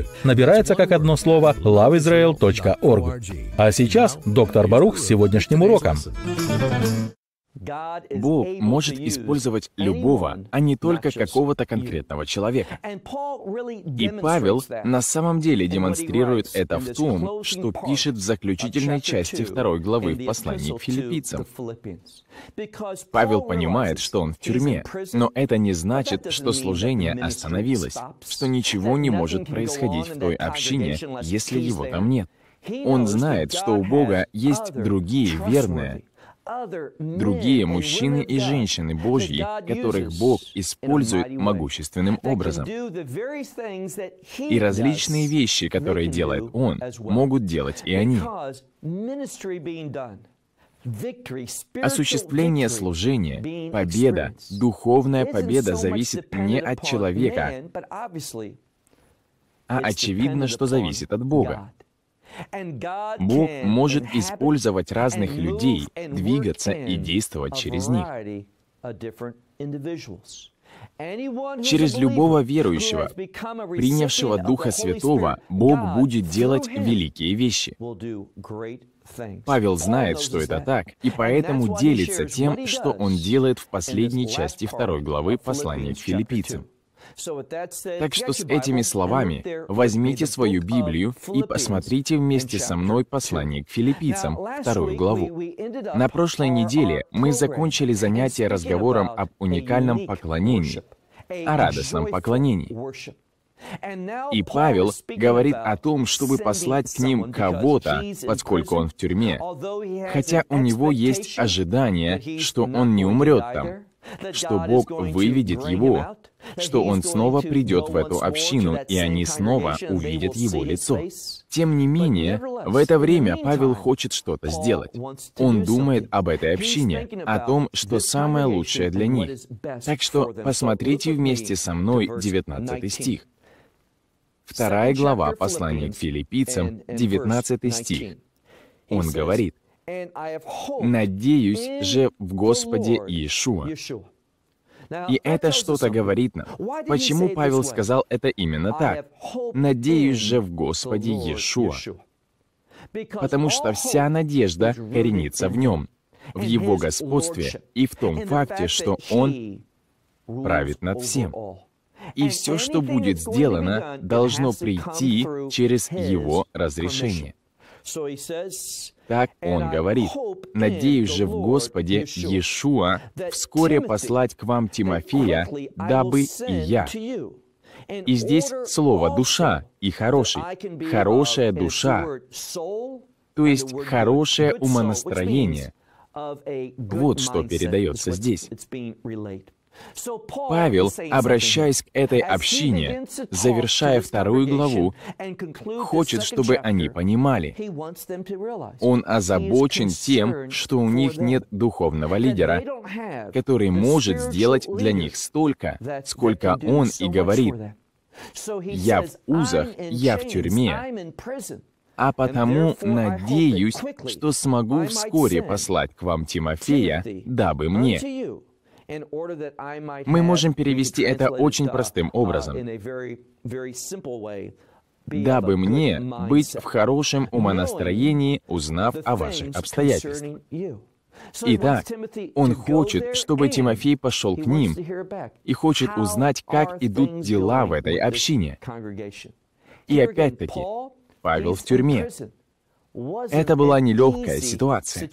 Орг. Набирается как одно слово loveisrael.org. А сейчас доктор Барух с сегодняшним уроком. Бог может использовать любого, а не только какого-то конкретного человека. И Павел на самом деле демонстрирует это в том, что пишет в заключительной части второй главы в послании к филиппийцам. Павел понимает, что он в тюрьме, но это не значит, что служение остановилось, что ничего не может происходить в той общине, если его там нет. Он знает, что у Бога есть другие верные, Другие мужчины и женщины Божьи, которых Бог использует могущественным образом. И различные вещи, которые делает Он, могут делать и они. Осуществление служения, победа, духовная победа зависит не от человека, а очевидно, что зависит от Бога. Бог может использовать разных людей, двигаться и действовать через них. Через любого верующего, принявшего Духа Святого, Бог будет делать великие вещи. Павел знает, что это так, и поэтому делится тем, что он делает в последней части второй главы послания к филиппийцам. Так что с этими словами возьмите свою uh, Библию и посмотрите вместе со мной послание к филиппийцам, вторую главу. На прошлой неделе мы закончили занятие разговором об уникальном поклонении, о радостном поклонении. И Павел говорит о том, чтобы послать к ним кого-то, поскольку он в тюрьме, хотя у него есть ожидание, что он не умрет там, что Бог выведет его, что он снова придет в эту общину, и они снова увидят его лицо. Тем не менее, в это время Павел хочет что-то сделать. Он думает об этой общине, о том, что самое лучшее для них. Так что посмотрите вместе со мной 19 стих. Вторая глава послания к филиппийцам, 19 стих. Он говорит, Надеюсь же в Господе Иешуа. И это что-то говорит нам. Почему Павел сказал это именно так? «Надеюсь же в Господе Иешуа». Потому что вся надежда коренится в нем, в его господстве и в том факте, что он правит над всем. И все, что будет сделано, должно прийти через его разрешение. Так он говорит, «Надеюсь же в Господе Иешуа вскоре послать к вам Тимофея, дабы и я». И здесь слово «душа» и «хороший». Хорошая душа, то есть хорошее умонастроение. Вот что передается здесь. Павел, обращаясь к этой общине, завершая вторую главу, хочет, чтобы они понимали. Он озабочен тем, что у них нет духовного лидера, который может сделать для них столько, сколько он и говорит. Я в узах, я в тюрьме, а потому надеюсь, что смогу вскоре послать к вам Тимофея, дабы мне, мы можем перевести это очень uh, простым образом, дабы мне быть в хорошем умонастроении, узнав о ваших обстоятельствах. Итак, он хочет, чтобы Тимофей пошел к ним и хочет узнать, как идут дела в этой общине. И опять-таки, Павел в тюрьме. Это была нелегкая ситуация.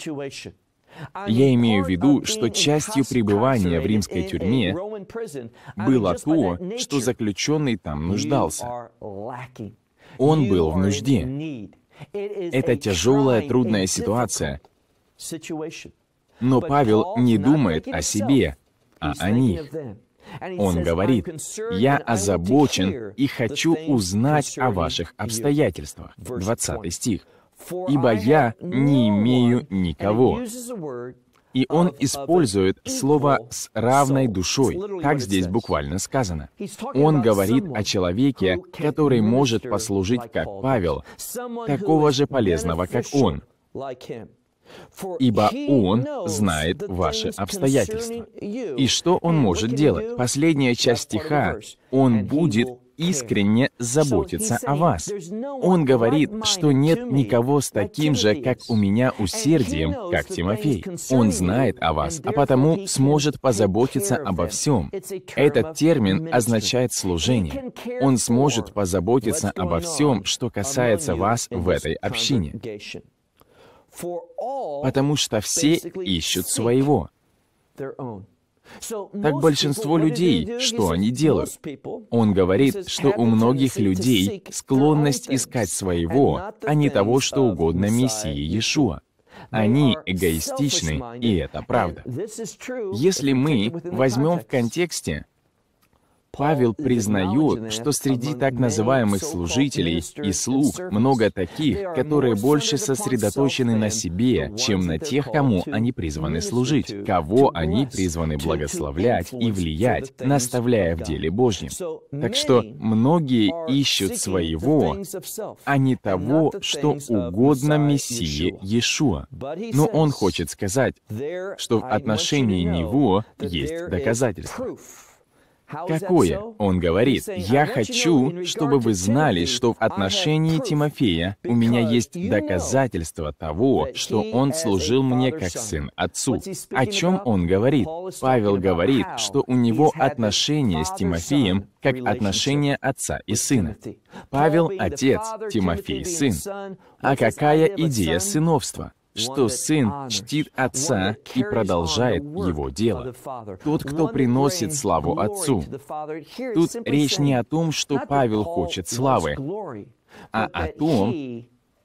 Я имею в виду, что частью пребывания в римской тюрьме было то, что заключенный там нуждался. Он был в нужде. Это тяжелая, трудная ситуация. Но Павел не думает о себе, а о них. Он говорит, «Я озабочен и хочу узнать о ваших обстоятельствах». 20 стих ибо я не имею никого». И он использует слово «с равной душой», как здесь буквально сказано. Он говорит о человеке, который может послужить, как Павел, такого же полезного, как он ибо Он знает ваши обстоятельства. И что Он может делать? Последняя часть стиха «Он будет искренне заботится о вас. Он говорит, что нет никого с таким же, как у меня, усердием, как Тимофей. Он знает о вас, а потому сможет позаботиться обо всем. Этот термин означает служение. Он сможет позаботиться обо всем, что касается вас в этой общине. Потому что все ищут своего. Так большинство людей, что они делают? Он говорит, что у многих людей склонность искать своего, а не того, что угодно Мессии Иешуа. Они эгоистичны, и это правда. Если мы возьмем в контексте Павел признает, что среди так называемых служителей и слуг много таких, которые больше сосредоточены на себе, чем на тех, кому они призваны служить, кого они призваны благословлять и влиять, наставляя в деле Божьем. Так что многие ищут своего, а не того, что угодно Мессии Иешуа. Но он хочет сказать, что в отношении него есть доказательства. Какое? Он говорит, «Я хочу, чтобы вы знали, что в отношении Тимофея у меня есть доказательство того, что он служил мне как сын отцу». О чем он говорит? Павел говорит, что у него отношения с Тимофеем как отношения отца и сына. Павел — отец, Тимофей — сын. А какая идея сыновства? что Сын чтит Отца и продолжает Его дело. Тот, кто приносит славу Отцу. Тут речь не о том, что Павел хочет славы, а о том,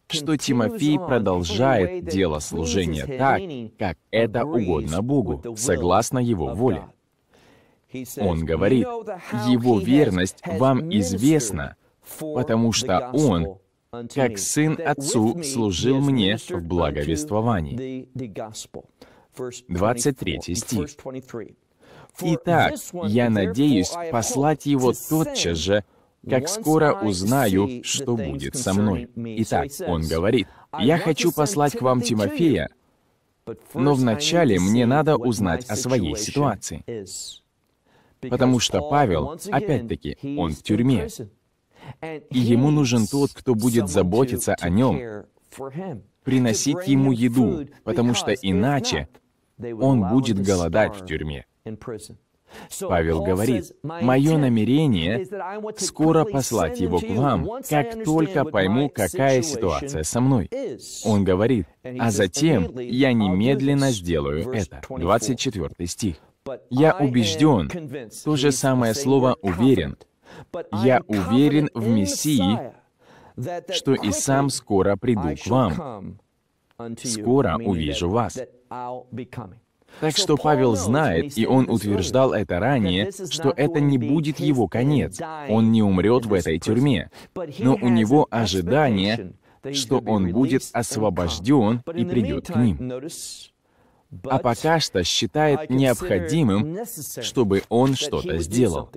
что Тимофей продолжает дело служения так, как это угодно Богу, согласно его воле. Он говорит, его верность вам известна, потому что он как Сын Отцу служил мне в благовествовании». 23 стих. «Итак, я надеюсь послать его тотчас же, как скоро узнаю, что будет со мной». Итак, он говорит, «Я хочу послать к вам Тимофея, но вначале мне надо узнать о своей ситуации». Потому что Павел, опять-таки, он в тюрьме. И ему нужен тот, кто будет заботиться о нем, приносить ему еду, потому что иначе он будет голодать в тюрьме. Павел говорит, «Мое намерение — скоро послать его к вам, как только пойму, какая ситуация со мной». Он говорит, «А затем я немедленно сделаю это». 24 стих. «Я убежден», то же самое слово «уверен», я уверен в Мессии, что и сам скоро приду к вам. Скоро увижу вас. Так что Павел знает, и он утверждал это ранее, что это не будет его конец. Он не умрет в этой тюрьме. Но у него ожидание, что он будет освобожден и придет к ним. А пока что считает необходимым, чтобы он что-то сделал.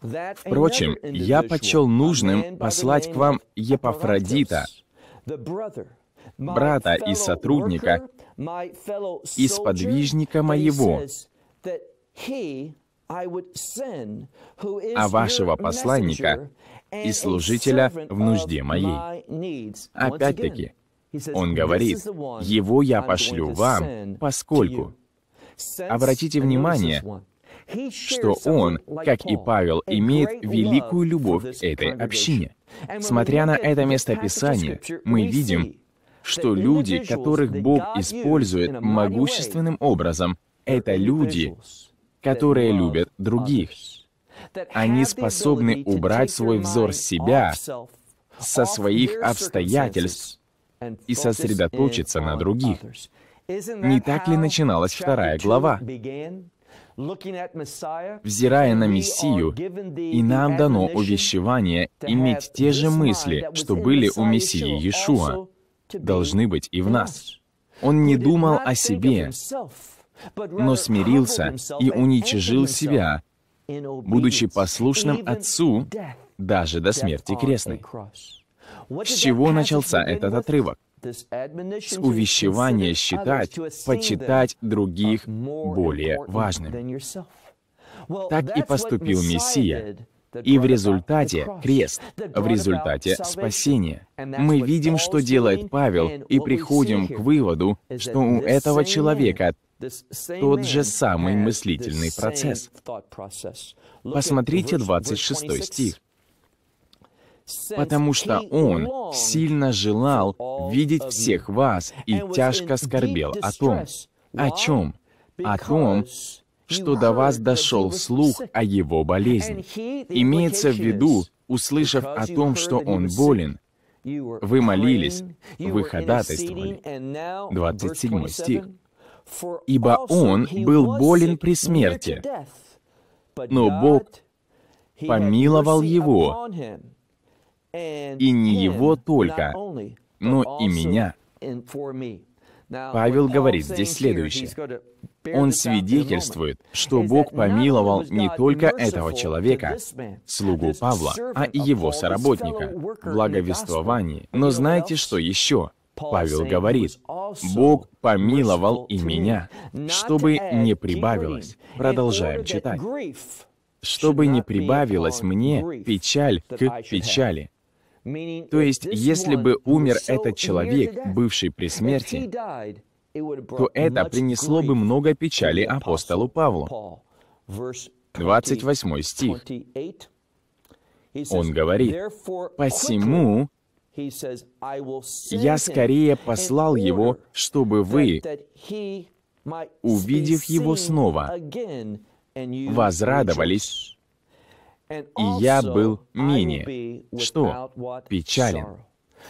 Впрочем, я почел нужным послать к вам Епафродита, брата и сотрудника, и сподвижника моего, а вашего посланника и служителя в нужде моей. Опять-таки, он говорит, «Его я пошлю вам, поскольку...» Обратите внимание, что он, как и Павел, имеет великую любовь к этой общине. Смотря на это место Писания, мы видим, что люди, которых Бог использует могущественным образом, это люди, которые любят других. Они способны убрать свой взор с себя, со своих обстоятельств и сосредоточиться на других. Не так ли начиналась вторая глава? взирая на Мессию, и нам дано увещевание иметь те же мысли, что были у Мессии Иешуа, должны быть и в нас. Он не думал о себе, но смирился и уничижил себя, будучи послушным Отцу даже до смерти крестной. С чего начался этот отрывок? увещевание считать, почитать других более важным. Так и поступил Мессия, и в результате крест, в результате спасение. Мы видим, что делает Павел, и приходим к выводу, что у этого человека тот же самый мыслительный процесс. Посмотрите 26 стих потому что Он сильно желал видеть всех вас и тяжко скорбел о том. О чем? О том, что до вас дошел слух о его болезни. Имеется в виду, услышав о том, что он болен, вы молились, вы ходатайствовали. 27 стих. «Ибо он был болен при смерти, но Бог помиловал его, и не его только, но и меня. Павел говорит здесь следующее. Он свидетельствует, что Бог помиловал не только этого человека, слугу Павла, а и его соработника, благовествование. Но знаете, что еще? Павел говорит, «Бог помиловал и меня, чтобы не прибавилось». Продолжаем читать. «Чтобы не прибавилось мне печаль к печали, то есть, если бы умер этот человек, бывший при смерти, то это принесло бы много печали апостолу Павлу. 28 стих. Он говорит, «Посему я скорее послал его, чтобы вы, увидев его снова, возрадовались и я был менее, что печален.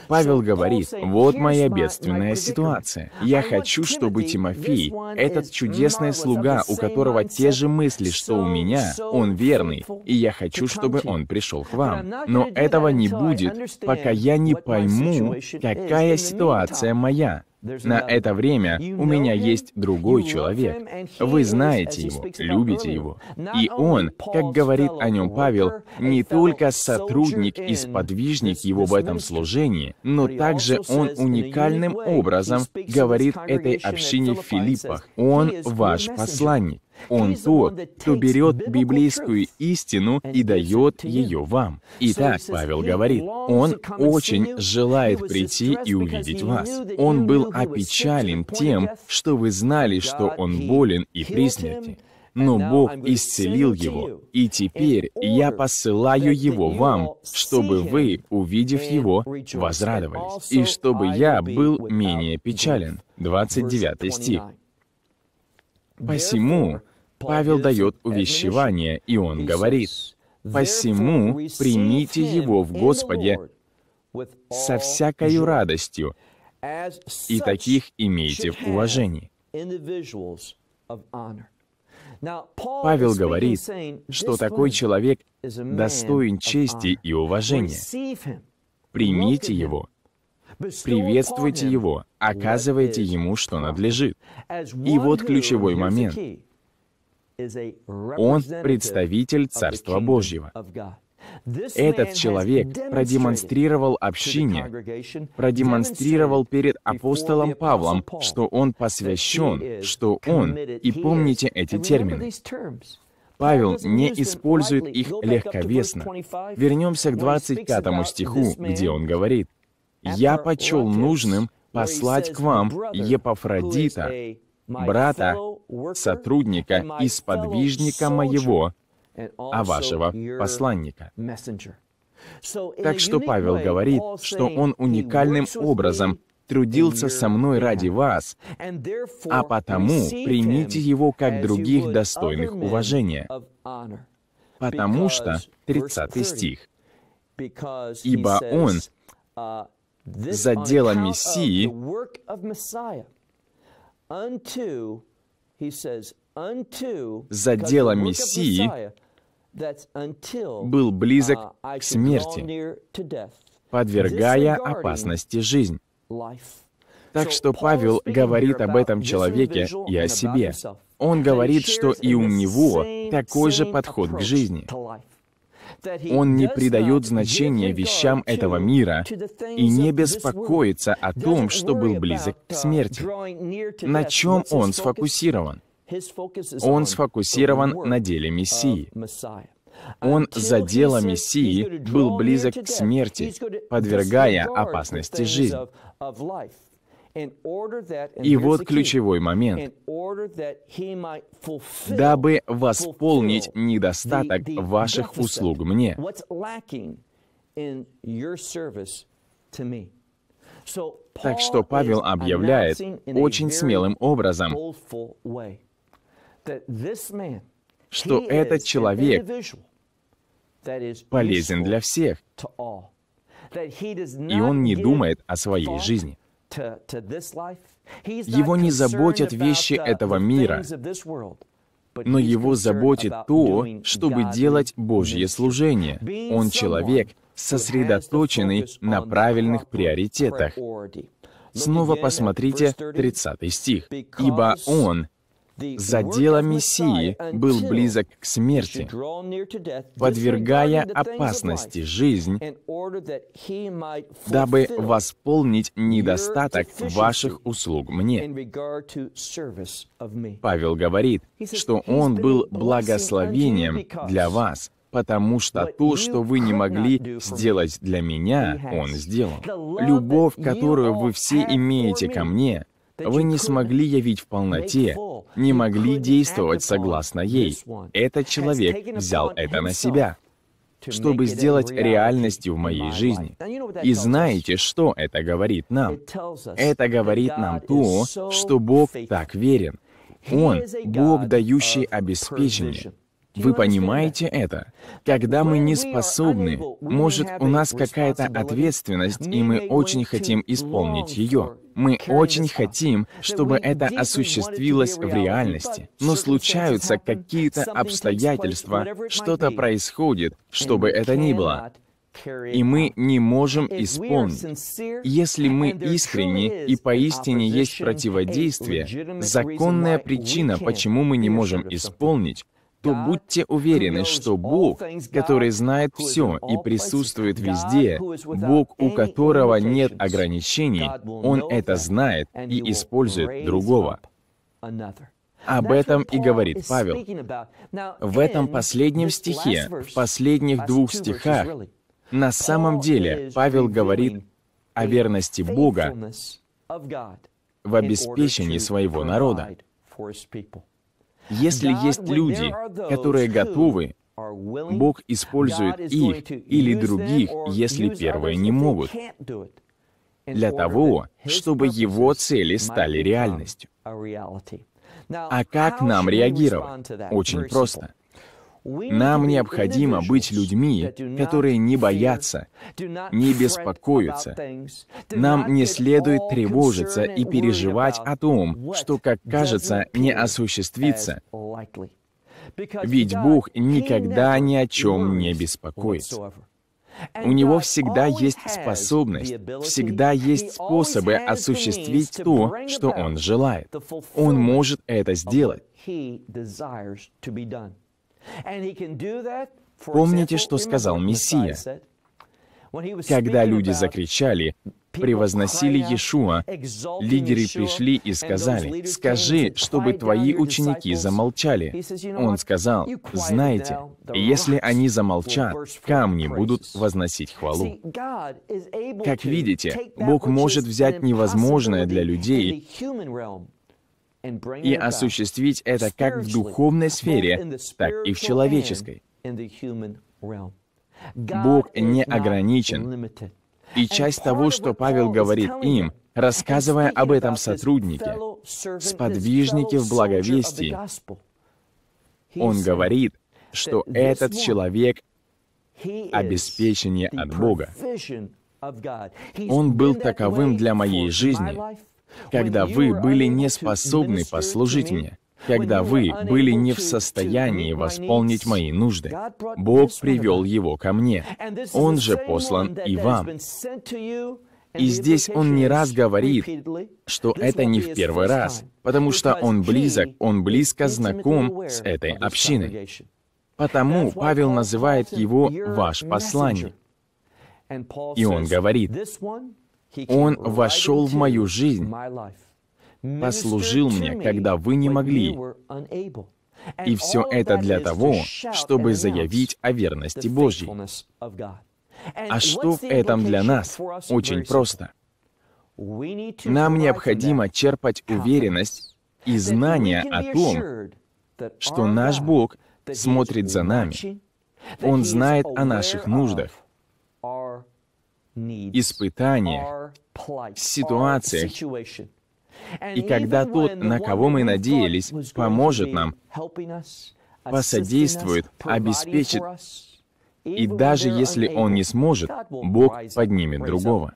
Павел говорит, вот моя бедственная ситуация. Я хочу, чтобы Тимофей, этот чудесный слуга, у которого те же мысли, что у меня, он верный, и я хочу, чтобы он пришел к вам. Но этого не будет, пока я не пойму, какая ситуация моя. На это время у меня есть другой человек. Вы знаете его, любите его. И он, как говорит о нем Павел, не только сотрудник и сподвижник его в этом служении, но также он уникальным образом говорит этой общине в Филиппах. Он ваш посланник. Он тот, кто берет библейскую истину и дает ее вам. Итак, Павел говорит, он очень желает прийти и увидеть вас. Он был опечален тем, что вы знали, что он болен и при смерти но Бог исцелил его, и теперь я посылаю его вам, чтобы вы, увидев его, возрадовались, и чтобы я был менее печален». 29 стих. «Посему Павел дает увещевание, и он говорит, «Посему примите его в Господе со всякою радостью, и таких имейте в уважении». Павел говорит, что такой человек достоин чести и уважения. Примите его, приветствуйте его, оказывайте ему, что надлежит. И вот ключевой момент. Он представитель Царства Божьего. Этот человек продемонстрировал общине, продемонстрировал перед апостолом Павлом, что он посвящен, что он, и помните эти термины, Павел не использует их легковесно. Вернемся к 25 стиху, где он говорит, «Я почел нужным послать к вам Епафродита, брата, сотрудника и сподвижника моего, а вашего посланника. Так что Павел говорит, что он уникальным образом трудился со мной ради вас, а потому примите его как других достойных уважения. Потому что, 30 стих, «Ибо он uh, за дело Мессии за дело Мессии был близок uh, к смерти, подвергая опасности жизнь. Так что Павел говорит об этом человеке и о себе. Он говорит, что и у него такой же подход к жизни. Он не придает значения вещам этого мира и не беспокоится о том, что был близок к смерти. На чем он сфокусирован? Он сфокусирован на деле Мессии. Он за дело Мессии был близок к смерти, подвергая опасности жизнь. И вот ключевой момент. Дабы восполнить недостаток ваших услуг мне. Так что Павел объявляет очень смелым образом, что этот человек полезен для всех, и он не думает о своей жизни. Его не заботят вещи этого мира, но его заботит то, чтобы делать Божье служение. Он человек, сосредоточенный на правильных приоритетах. Снова посмотрите 30 стих. «Ибо Он за дело Мессии был близок к смерти, подвергая опасности жизнь, дабы восполнить недостаток ваших услуг мне. Павел говорит, что он был благословением для вас, потому что то, что вы не могли сделать для меня, Он сделал. Любовь, которую вы все имеете ко мне, вы не смогли явить в полноте, не могли действовать согласно ей. Этот человек взял это на себя, чтобы сделать реальностью в моей жизни. И знаете, что это говорит нам? Это говорит нам то, что Бог так верен. Он — Бог, дающий обеспечение. Вы понимаете это? Когда мы не способны, может, у нас какая-то ответственность, и мы очень хотим исполнить ее. Мы очень хотим, чтобы это осуществилось в реальности, но случаются какие-то обстоятельства, что-то происходит, чтобы это ни было, и мы не можем исполнить. Если мы искренни и поистине есть противодействие, законная причина, почему мы не можем исполнить, то будьте уверены, что Бог, который знает все и присутствует везде, Бог, у которого нет ограничений, Он это знает и использует другого. Об этом и говорит Павел. В этом последнем стихе, в последних двух стихах, на самом деле Павел говорит о верности Бога в обеспечении своего народа. Если есть люди, которые готовы, Бог использует их или других, если первые не могут, для того, чтобы его цели стали реальностью. А как нам реагировать? Очень просто. Нам необходимо быть людьми, которые не боятся, не беспокоятся. Нам не следует тревожиться и переживать о том, что, как кажется, не осуществится. Ведь Бог никогда ни о чем не беспокоится. У него всегда есть способность, всегда есть способы осуществить то, что он желает. Он может это сделать. Помните, что сказал Мессия? Когда люди закричали, превозносили Иешуа, лидеры пришли и сказали, «Скажи, чтобы твои ученики замолчали». Он сказал, «Знаете, если они замолчат, камни будут возносить хвалу». Как видите, Бог может взять невозможное для людей и осуществить это как в духовной сфере, так и в человеческой. Бог не ограничен. И часть того, что Павел говорит им, рассказывая об этом сотруднике, сподвижнике в благовестии, он говорит, что этот человек — обеспечение от Бога. Он был таковым для моей жизни, когда вы были не способны послужить мне, когда вы были не в состоянии восполнить мои нужды. Бог привел его ко мне. Он же послан и вам. И здесь он не раз говорит, что это не в первый раз, потому что он близок, он близко знаком с этой общиной. Потому Павел называет его «ваш посланник». И он говорит, он вошел в мою жизнь, послужил мне, когда вы не могли. И все это для того, чтобы заявить о верности Божьей. А что в этом для нас? Очень просто. Нам необходимо черпать уверенность и знание о том, что наш Бог смотрит за нами. Он знает о наших нуждах испытания, ситуациях. И когда тот, на кого мы надеялись, поможет нам, посодействует, обеспечит, и даже если он не сможет, Бог поднимет другого.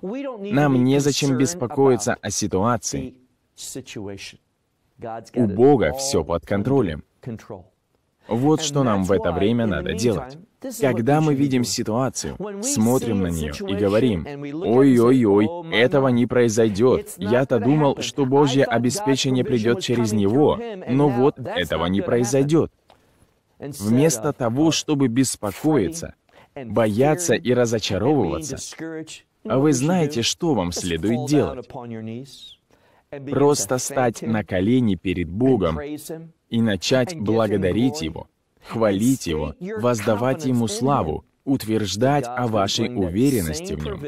Нам незачем беспокоиться о ситуации. У Бога все под контролем. Вот что нам в это время надо делать. Когда мы видим ситуацию, смотрим на нее и говорим, «Ой-ой-ой, этого не произойдет. Я-то думал, что Божье обеспечение придет через него, но вот этого не произойдет». Вместо того, чтобы беспокоиться, бояться и разочаровываться, а вы знаете, что вам следует делать. Просто стать на колени перед Богом и начать благодарить Его, хвалить Его, воздавать Ему славу, утверждать о вашей уверенности в Нем,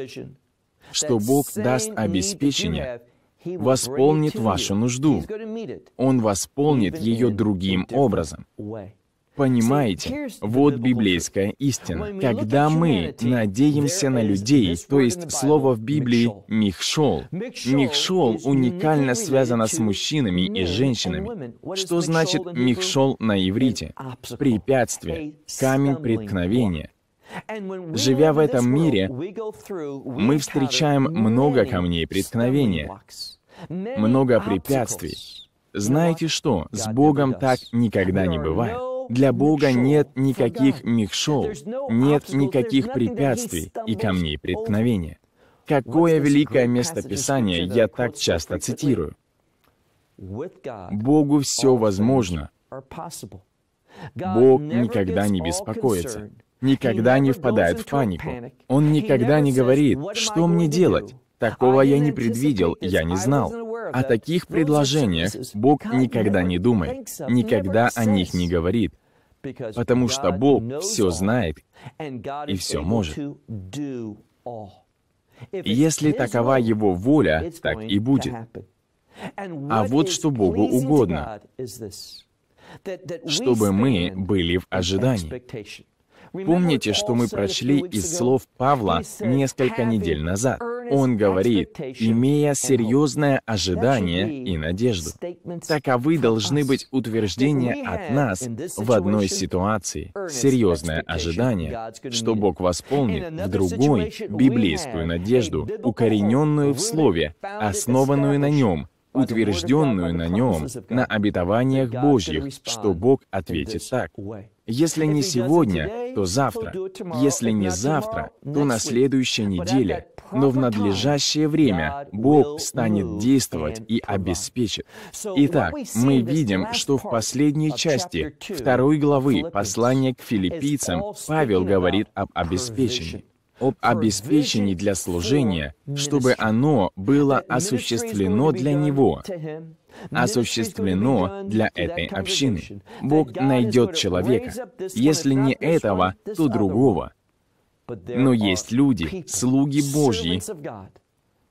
что Бог даст обеспечение, восполнит вашу нужду. Он восполнит ее другим образом. Понимаете? Вот библейская истина. Когда мы надеемся на людей, то есть слово в Библии «михшол», «михшол» уникально связано с мужчинами и женщинами. Что значит «михшол» на иврите? Препятствие, камень преткновения. Живя в этом мире, мы встречаем много камней преткновения, много препятствий. Знаете что, с Богом так никогда не бывает. Для Бога нет никаких михшол, нет никаких препятствий и камней преткновения. Какое великое место местописание я так часто цитирую. Богу все возможно. Бог никогда не беспокоится, никогда не впадает в панику. Он никогда не говорит, что мне делать, Такого я не предвидел, я не знал. О таких предложениях Бог никогда не думает, никогда о них не говорит, потому что Бог все знает и все может. Если такова Его воля, так и будет. А вот что Богу угодно, чтобы мы были в ожидании. Помните, что мы прочли из слов Павла несколько недель назад. Он говорит, имея серьезное ожидание и надежду. Таковы должны быть утверждения от нас в одной ситуации. Серьезное ожидание, что Бог восполнит в другой библейскую надежду, укорененную в Слове, основанную на Нем, утвержденную на нем, на обетованиях Божьих, что Бог ответит так. Если не сегодня, то завтра. Если не завтра, то на следующей неделе но в надлежащее время Бог станет действовать и обеспечит. Итак, мы видим, что в последней части второй главы послания к филиппийцам Павел говорит об обеспечении об обеспечении для служения, чтобы оно было осуществлено для него, осуществлено для этой общины. Бог найдет человека. Если не этого, то другого, но есть люди, слуги Божьи,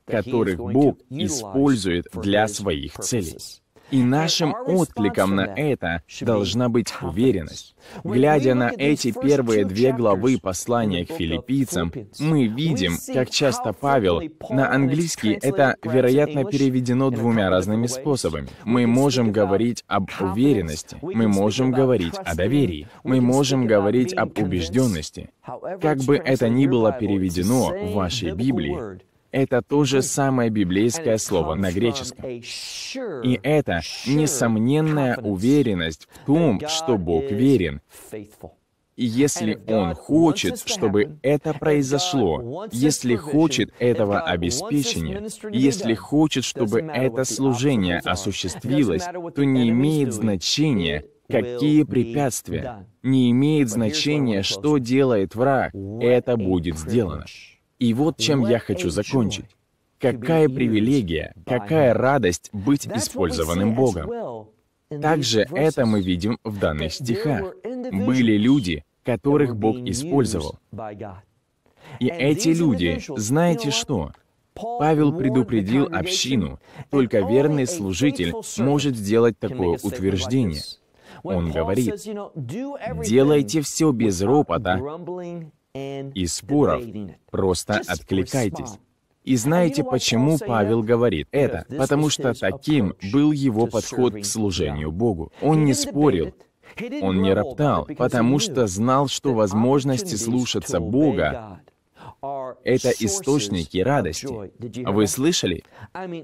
которых Бог использует для своих целей. И нашим откликом на это должна быть уверенность. Глядя на эти первые две главы послания к филиппийцам, мы видим, как часто Павел, на английский это, вероятно, переведено двумя разными способами. Мы можем говорить об уверенности, мы можем говорить о доверии, мы можем говорить об убежденности. Как бы это ни было переведено в вашей Библии, это то же самое библейское слово на греческом. И это несомненная уверенность в том, что Бог верен. И если Он хочет, чтобы это произошло, если хочет этого обеспечения, если хочет, чтобы это служение осуществилось, то не имеет значения, какие препятствия, не имеет значения, что делает враг, это будет сделано. И вот чем я хочу закончить. Какая привилегия, какая радость быть использованным Богом. Также это мы видим в данных стихах. Были люди, которых Бог использовал. И эти люди, знаете что? Павел предупредил общину, только верный служитель может сделать такое утверждение. Он говорит, делайте все без ропота и споров. Просто откликайтесь. И знаете, почему Павел говорит это? Потому что таким был его подход к служению Богу. Он не спорил, он не роптал, потому что знал, что возможности слушаться Бога это источники радости. Вы слышали?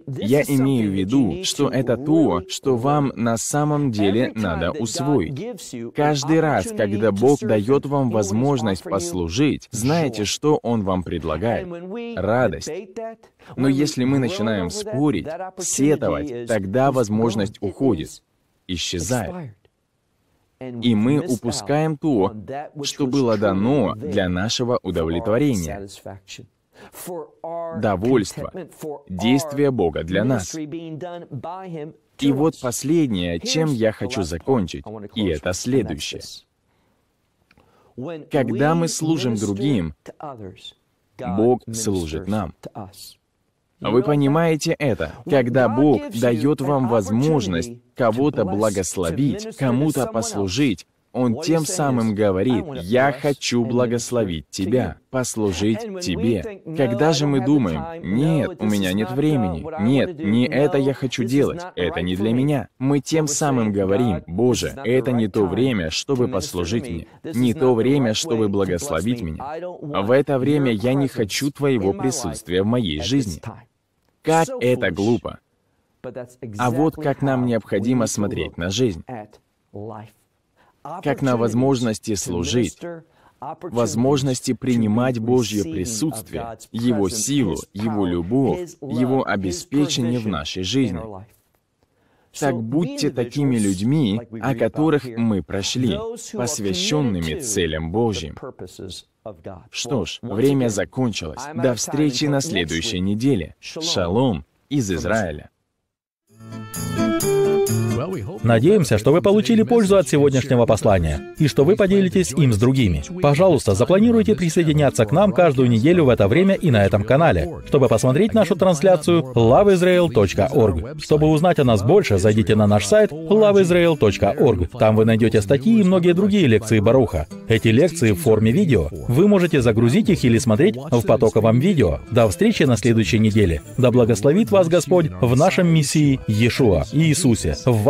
Я имею в виду, что это то, что вам на самом деле надо усвоить. Каждый раз, когда Бог дает вам возможность послужить, знаете, что Он вам предлагает? Радость. Но если мы начинаем спорить, сетовать, тогда возможность уходит, исчезает и мы упускаем то, что было дано для нашего удовлетворения, довольства, действия Бога для нас. И вот последнее, чем я хочу закончить, и это следующее. Когда мы служим другим, Бог служит нам. А вы понимаете это, когда Бог дает вам возможность кого-то благословить, кому-то послужить, он тем самым говорит, «Я хочу благословить тебя, послужить тебе». Когда же мы думаем, «Нет, у меня нет времени», «Нет, не это я хочу делать, это не для меня», мы тем самым говорим, «Боже, это не то время, чтобы послужить мне, не то время, чтобы благословить меня. В это время я не хочу Твоего присутствия в моей жизни». Как это глупо. А вот как нам необходимо смотреть на жизнь. Как на возможности служить, возможности принимать Божье присутствие, Его силу, Его любовь, Его обеспечение в нашей жизни. Так будьте такими людьми, о которых мы прошли, посвященными целям Божьим. Что ж, время закончилось. До встречи на следующей неделе. Шалом из Израиля. Надеемся, что вы получили пользу от сегодняшнего послания и что вы поделитесь им с другими. Пожалуйста, запланируйте присоединяться к нам каждую неделю в это время и на этом канале. Чтобы посмотреть нашу трансляцию, loveisrael.org. Чтобы узнать о нас больше, зайдите на наш сайт loveisrael.org. Там вы найдете статьи и многие другие лекции Баруха. Эти лекции в форме видео. Вы можете загрузить их или смотреть в потоковом видео. До встречи на следующей неделе. Да благословит вас Господь в нашем миссии Иешуа, Иисусе, в